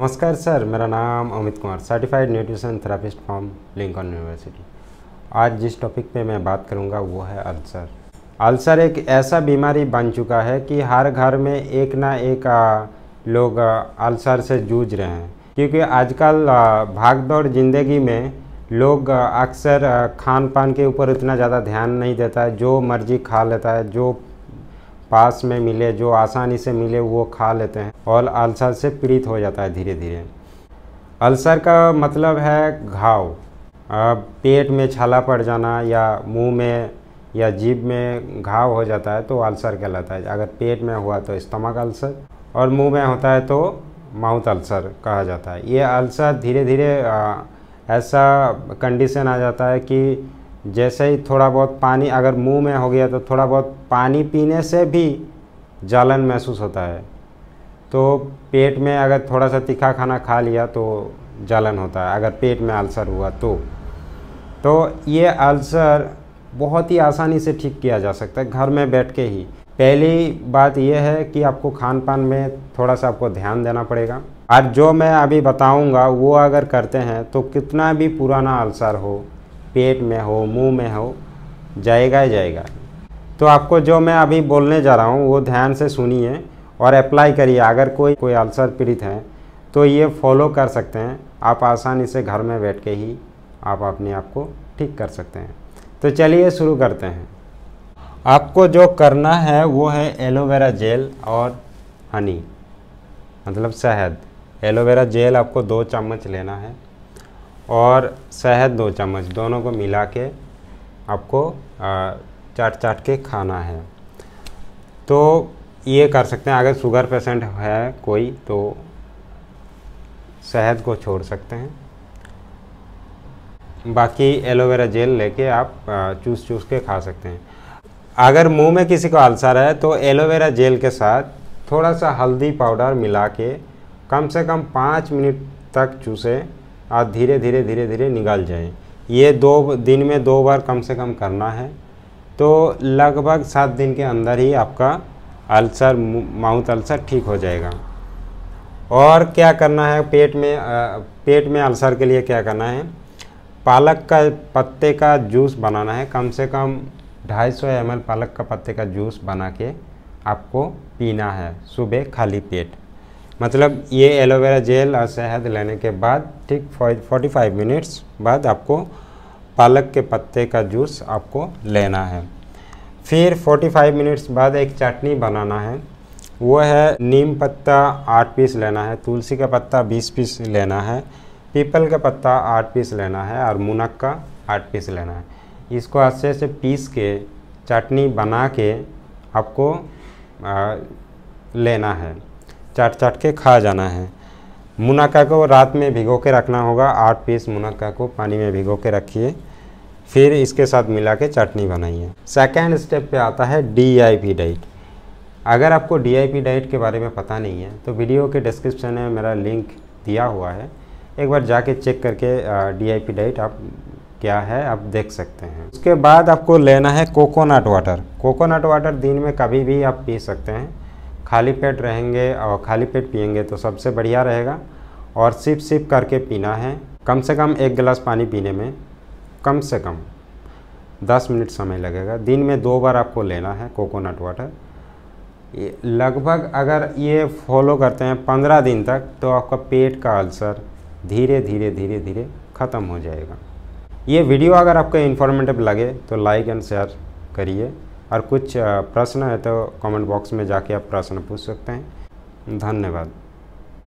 नमस्कार सर मेरा नाम Amit Kumar certified nutrition therapist from Lincoln university आज जिस टॉपिक पे मैं बात करूंगा वो है अल्सर अल्सर एक ऐसा बीमारी बन चुका है कि हर घर में एक ना एक लोग अल्सर से जूझ रहे हैं क्योंकि आजकल भागदौड़ ज़िंदगी में लोग अक्सर खान पान के ऊपर उतना ज़्यादा ध्यान नहीं देता है जो मर्जी खा लेता है जो पास में मिले जो आसानी से मिले वो खा लेते हैं और अल्सर से पीड़ित हो जाता है धीरे धीरे अल्सर का मतलब है घाव पेट में छाला पड़ जाना या मुंह में या जीभ में घाव हो जाता है तो अल्सर कहलाता है अगर पेट में हुआ तो स्टमक अल्सर और मुंह में होता है तो माउथ अल्सर कहा जाता है ये अल्सर धीरे धीरे ऐसा कंडीशन आ जाता है कि जैसे ही थोड़ा बहुत पानी अगर मुंह में हो गया तो थोड़ा बहुत पानी पीने से भी जलन महसूस होता है तो पेट में अगर थोड़ा सा तीखा खाना खा लिया तो जलन होता है अगर पेट में अल्सर हुआ तो तो ये अल्सर बहुत ही आसानी से ठीक किया जा सकता है घर में बैठ के ही पहली बात यह है कि आपको खान पान में थोड़ा सा आपको ध्यान देना पड़ेगा और जो मैं अभी बताऊंगा वो अगर करते हैं तो कितना भी पुराना अल्सर हो पेट में हो मुंह में हो जाएगा ही जाएगा तो आपको जो मैं अभी बोलने जा रहा हूँ वो ध्यान से सुनिए और अप्लाई करिए अगर कोई कोई अल्सर पीड़ित है तो ये फॉलो कर सकते हैं आप आसानी से घर में बैठ के ही आप अपने आप को ठीक कर सकते हैं तो चलिए शुरू करते हैं आपको जो करना है वो है एलोवेरा जेल और हनी मतलब शहद एलोवेरा जेल आपको दो चम्मच लेना है और शहद दो चम्मच दोनों को मिला के आपको चाट चाट के खाना है तो ये कर सकते हैं अगर शुगर पेशेंट है कोई तो शहद को छोड़ सकते हैं बाकी एलोवेरा जेल लेके आप चूस चूस के खा सकते हैं अगर मुंह में किसी को अल्सर है तो एलोवेरा जेल के साथ थोड़ा सा हल्दी पाउडर मिला के कम से कम पाँच मिनट तक चूसें आप धीरे धीरे धीरे धीरे निकाल जाएं ये दो दिन में दो बार कम से कम करना है तो लगभग सात दिन के अंदर ही आपका अल्सर माउथ अल्सर ठीक हो जाएगा और क्या करना है पेट में पेट में अल्सर के लिए क्या करना है पालक का पत्ते का जूस बनाना है कम से कम 250 सौ पालक का पत्ते का जूस बना के आपको पीना है सुबह खाली पेट मतलब ये एलोवेरा जेल और शहद लेने के बाद ठीक फोर्टी फाइव मिनट्स बाद आपको पालक के पत्ते का जूस आपको लेना है फिर 45 मिनट्स बाद एक चटनी बनाना है वो है नीम पत्ता आठ पीस लेना है तुलसी का पत्ता बीस पीस लेना है पीपल का पत्ता आठ पीस लेना है और का आठ पीस लेना है इसको अच्छे से पीस के चटनी बना के आपको आ, लेना है चाट चाट के खा जाना है मुनक्का को रात में भिगो के रखना होगा आठ पीस मुनक्का को पानी में भिगो के रखिए फिर इसके साथ मिला के चटनी बनाइए सेकेंड स्टेप पे आता है डी डाइट अगर आपको डी डाइट के बारे में पता नहीं है तो वीडियो के डिस्क्रिप्शन में मेरा लिंक दिया हुआ है एक बार जाके चेक करके डी डाइट आप क्या है आप देख सकते हैं उसके बाद आपको लेना है कोकोनट वाटर कोकोनट वाटर दिन में कभी भी आप पी सकते हैं खाली पेट रहेंगे और खाली पेट पियेंगे तो सबसे बढ़िया रहेगा और सिप सिप करके पीना है कम से कम एक गिलास पानी पीने में कम से कम दस मिनट समय लगेगा दिन में दो बार आपको लेना है कोकोनट वाटर लगभग अगर ये फॉलो करते हैं पंद्रह दिन तक तो आपका पेट का अल्सर धीरे धीरे धीरे धीरे ख़त्म हो जाएगा ये वीडियो अगर आपको इन्फॉर्मेटिव लगे तो लाइक एंड शेयर करिए और कुछ प्रश्न है तो कमेंट बॉक्स में जाके आप प्रश्न पूछ सकते हैं धन्यवाद